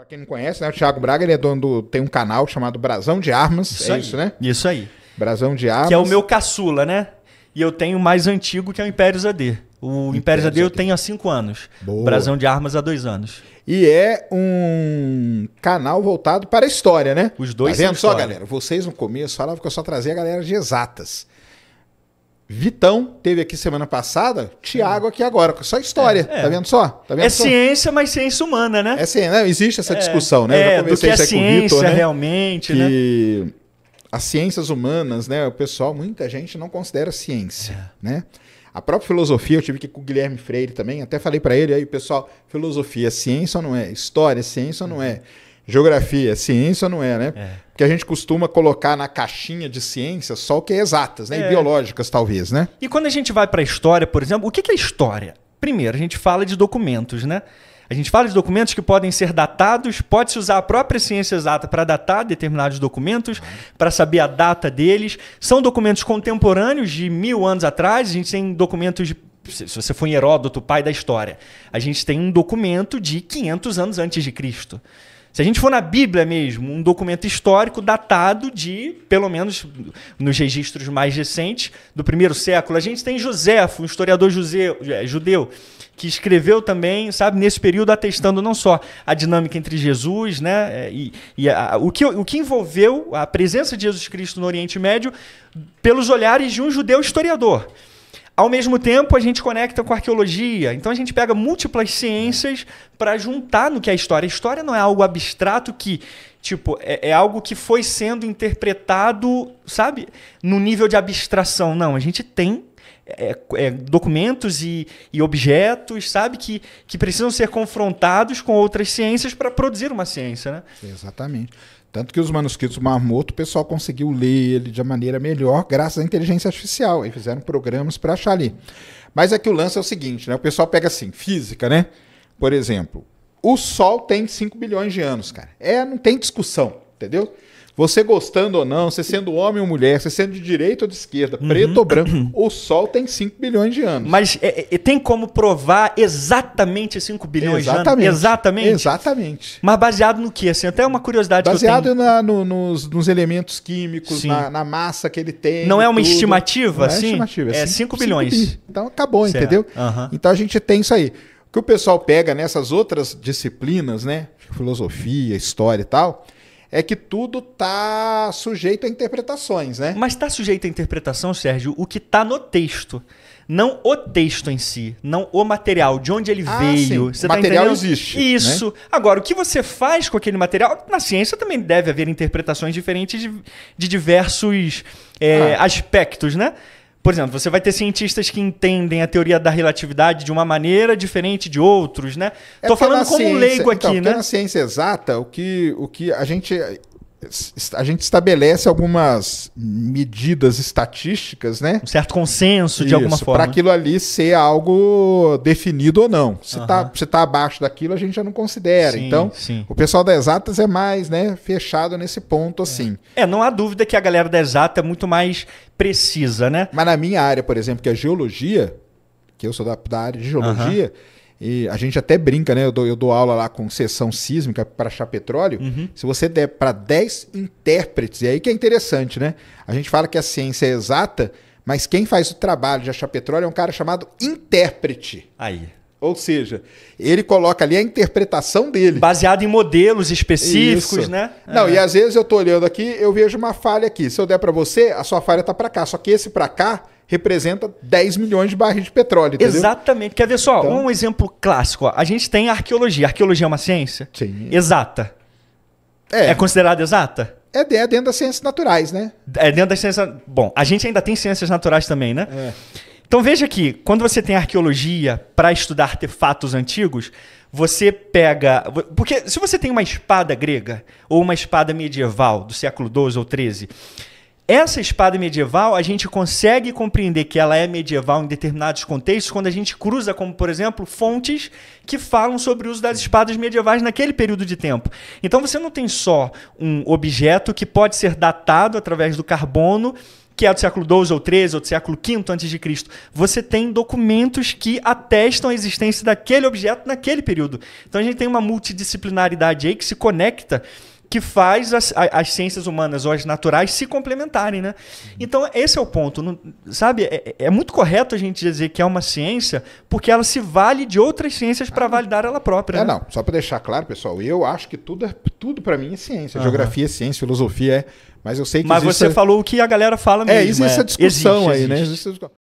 Para quem não conhece, né, o Thiago Braga ele é dono do, tem um canal chamado Brasão de Armas. Isso é aí, isso, né? Isso aí. Brasão de Armas. Que é o meu caçula, né? E eu tenho o mais antigo, que é o Impérios AD. O Impérios AD eu tenho há 5 anos. Boa. Brasão de Armas há 2 anos. E é um canal voltado para a história, né? Os dois tá vendo só, galera? Vocês no começo falavam que eu só trazia a galera de exatas. Vitão teve aqui semana passada, Tiago aqui agora, só história, é, é. tá vendo só? Tá vendo é só? ciência, mas ciência humana, né? É ciência, né? existe essa é, discussão, é, né? Eu já é, conversei é isso aí com o Vitor, né? realmente, né? que né? as ciências humanas, né? O pessoal, muita gente não considera ciência, né? A própria filosofia, eu tive que com o Guilherme Freire também, até falei para ele aí, pessoal, filosofia, é ciência ou não é? História, é ciência ou não é? Geografia, ciência não é, né? É. Porque a gente costuma colocar na caixinha de ciência só o que é exatas, né? É. E biológicas, talvez, né? E quando a gente vai para a história, por exemplo, o que é história? Primeiro, a gente fala de documentos, né? A gente fala de documentos que podem ser datados, pode-se usar a própria ciência exata para datar determinados documentos, para saber a data deles. São documentos contemporâneos de mil anos atrás, a gente tem documentos de se você for em Heródoto, pai da história, a gente tem um documento de 500 anos antes de Cristo. Se a gente for na Bíblia mesmo, um documento histórico datado de, pelo menos nos registros mais recentes, do primeiro século, a gente tem José, um historiador judeu, é, judeu que escreveu também, sabe, nesse período, atestando não só a dinâmica entre Jesus, né, é, e, e a, o, que, o que envolveu a presença de Jesus Cristo no Oriente Médio pelos olhares de um judeu historiador. Ao mesmo tempo, a gente conecta com arqueologia. Então, a gente pega múltiplas ciências para juntar no que é a história. A história não é algo abstrato que, tipo, é, é, algo que foi sendo interpretado, sabe, no nível de abstração. Não, a gente tem é, é, documentos e, e, objetos, sabe, que, que precisam ser confrontados com outras ciências para produzir uma ciência, né? Exatamente. Tanto que os manuscritos do Marmoto, o pessoal conseguiu ler ele de maneira melhor graças à inteligência artificial. E fizeram programas para achar ali. Mas é que o lance é o seguinte, né? O pessoal pega assim, física, né? Por exemplo, o Sol tem 5 bilhões de anos, cara. É, não tem discussão, entendeu? Você gostando ou não, você sendo homem ou mulher, você sendo de direita ou de esquerda, uhum. preto ou branco, uhum. o Sol tem 5 bilhões de anos. Mas é, é, tem como provar exatamente 5 bilhões exatamente. de anos? Exatamente. Exatamente. Mas baseado no que? Assim, até uma curiosidade baseado que eu tenho. Baseado no, nos, nos, elementos químicos, na, na, massa que ele tem. Não é uma tudo. estimativa, não é assim? É estimativa. É 5 é bilhões. Então acabou, certo. entendeu? Uhum. Então a gente tem isso aí. O que o pessoal pega nessas outras disciplinas, né? Filosofia, história e tal é que tudo tá sujeito a interpretações, né? Mas está sujeito a interpretação, Sérgio, o que está no texto. Não o texto em si, não o material, de onde ele ah, veio. Sim. o tá material existe. Né? Isso. Né? Agora, o que você faz com aquele material? Na ciência também deve haver interpretações diferentes de, de diversos é, ah. aspectos, né? Por exemplo, você vai ter cientistas que entendem a teoria da relatividade de uma maneira diferente de outros, né? É Estou é falando como ciência, um leigo aqui, então, é né? Na ciência exata, o que, o que a gente a gente estabelece algumas medidas estatísticas, né? Um certo consenso de alguma forma. Para né? aquilo ali ser algo definido ou não. Se está uhum. tá abaixo daquilo, a gente já não considera. Sim, então, sim. o pessoal da Exatas é mais, né, fechado nesse ponto, assim. É. não há dúvida que a galera da Exata é muito mais precisa, né? Mas na minha área, por exemplo, que é a geologia, que eu sou da, da área de geologia. Uhum e a gente até brinca, né? Eu dou, eu dou aula lá com sessão sísmica para achar petróleo. Uhum. Se você der para 10 intérpretes, e aí que é interessante, né? A gente fala que a ciência é exata, mas quem faz o trabalho de achar petróleo é um cara chamado intérprete. Aí. Ou seja, ele coloca ali a interpretação dele. Baseado em modelos específicos, Isso. né? Não, é. e às vezes eu estou olhando aqui, eu vejo uma falha aqui. Se eu der para você, a sua falha está para cá. Só que esse para cá representa 10 milhões de barris de petróleo. Entendeu? Exatamente. Quer ver só? Então... Um exemplo clássico. Ó. A gente tem arqueologia. Arqueologia é uma ciência? Sim. Exata. É, é considerada exata? É, é dentro das ciências naturais, né? É dentro das ciências. Bom, a gente ainda tem ciências naturais também, né? É. Então veja aqui. quando você tem arqueologia para estudar artefatos antigos, você pega. Porque se você tem uma espada grega ou uma espada medieval do século XII ou XIII, essa espada medieval, a gente consegue compreender que ela é medieval em determinados contextos quando a gente cruza, como por exemplo, fontes que falam sobre o uso das espadas medievais naquele período de tempo. Então você não tem só um objeto que pode ser datado através do carbono que é do século XII ou XIII ou do século V antes de Cristo. Você tem documentos que atestam a existência daquele objeto naquele período. Então a gente tem uma multidisciplinaridade aí que se conecta que faz as, as ciências humanas ou as naturais se complementarem, né? Uhum. Então, esse é o ponto. Não, sabe, é, é, é, muito correto a gente dizer que é uma ciência porque ela se vale de outras ciências para ah, validar ela própria. É, né? não. Só para deixar claro, pessoal, eu acho que tudo, é, tudo para mim é ciência. Uhum. Geografia é ciência, filosofia é. Mas eu sei que Mas você falou o que a galera fala é, mesmo. É, existe é. essa discussão existe, aí, né? existe. né? Existe essa discussão.